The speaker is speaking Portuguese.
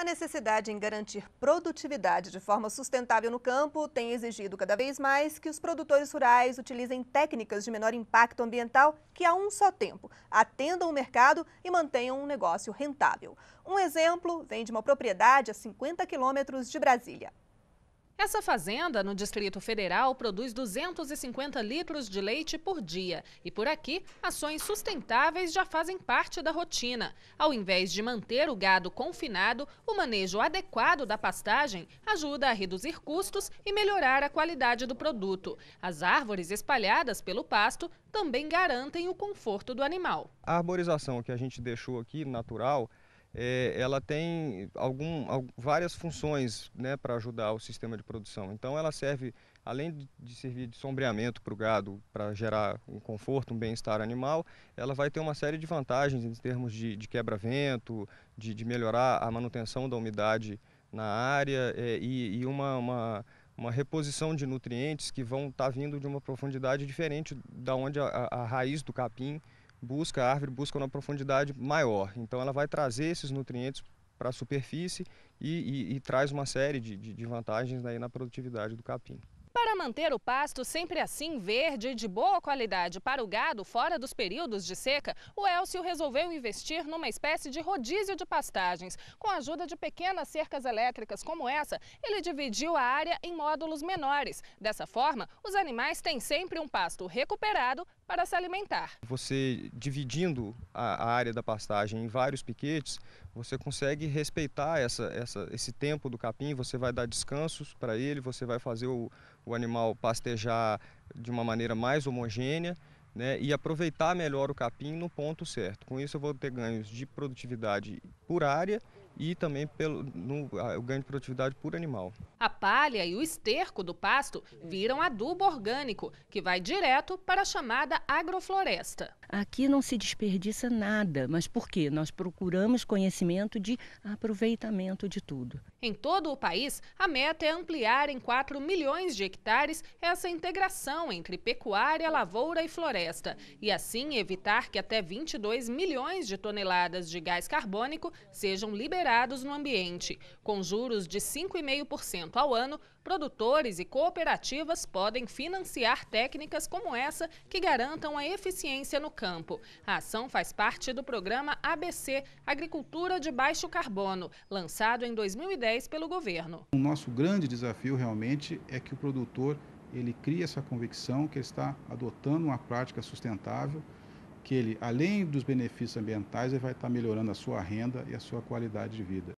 A necessidade em garantir produtividade de forma sustentável no campo tem exigido cada vez mais que os produtores rurais utilizem técnicas de menor impacto ambiental que, a um só tempo, atendam o mercado e mantenham um negócio rentável. Um exemplo vem de uma propriedade a 50 quilômetros de Brasília. Essa fazenda, no Distrito Federal, produz 250 litros de leite por dia. E por aqui, ações sustentáveis já fazem parte da rotina. Ao invés de manter o gado confinado, o manejo adequado da pastagem ajuda a reduzir custos e melhorar a qualidade do produto. As árvores espalhadas pelo pasto também garantem o conforto do animal. A arborização que a gente deixou aqui natural é, ela tem algum, algum várias funções né, para ajudar o sistema de produção. Então ela serve, além de, servir de sombreamento para o gado, para gerar um conforto, um bem-estar animal, ela vai ter uma série de vantagens em termos de, de quebra-vento, de, de, melhorar a manutenção da umidade na área é, e, e uma, uma uma reposição de nutrientes que vão estar tá vindo de uma profundidade diferente da onde a, a raiz do capim busca, a árvore busca uma profundidade maior. Então ela vai trazer esses nutrientes para a superfície e, e, e, traz uma série de, de, de vantagens aí na produtividade do capim para manter o pasto sempre assim verde e de boa qualidade para o gado fora dos períodos de seca, o Elcio resolveu investir numa espécie de rodízio de pastagens. Com a ajuda de pequenas cercas elétricas como essa, ele dividiu a área em módulos menores. Dessa forma, os animais têm sempre um pasto recuperado para se alimentar. Você dividindo a área da pastagem em vários piquetes, você consegue respeitar essa, essa, esse tempo do capim, você vai dar descansos para ele, você vai fazer o, o animal pastejar de uma maneira mais homogênea né, e aproveitar melhor o capim no ponto certo. Com isso eu vou ter ganhos de produtividade por área e também pelo no, o ganho de produtividade por animal. A palha e o esterco do pasto viram adubo orgânico, que vai direto para a chamada agrofloresta. Aqui não se desperdiça nada, mas por quê? Nós procuramos conhecimento de aproveitamento de tudo. Em todo o país, a meta é ampliar em 4 milhões de hectares essa integração entre pecuária, lavoura e floresta, e assim evitar que até 22 milhões de toneladas de gás carbônico sejam liberadas gerados no ambiente. Com juros de 5,5% ao ano, produtores e cooperativas podem financiar técnicas como essa que garantam a eficiência no campo. A ação faz parte do programa ABC Agricultura de Baixo Carbono, lançado em 2010 pelo governo. O nosso grande desafio realmente é que o produtor ele cria essa convicção que ele está adotando uma prática sustentável que ele, além dos benefícios ambientais, ele vai estar melhorando a sua renda e a sua qualidade de vida.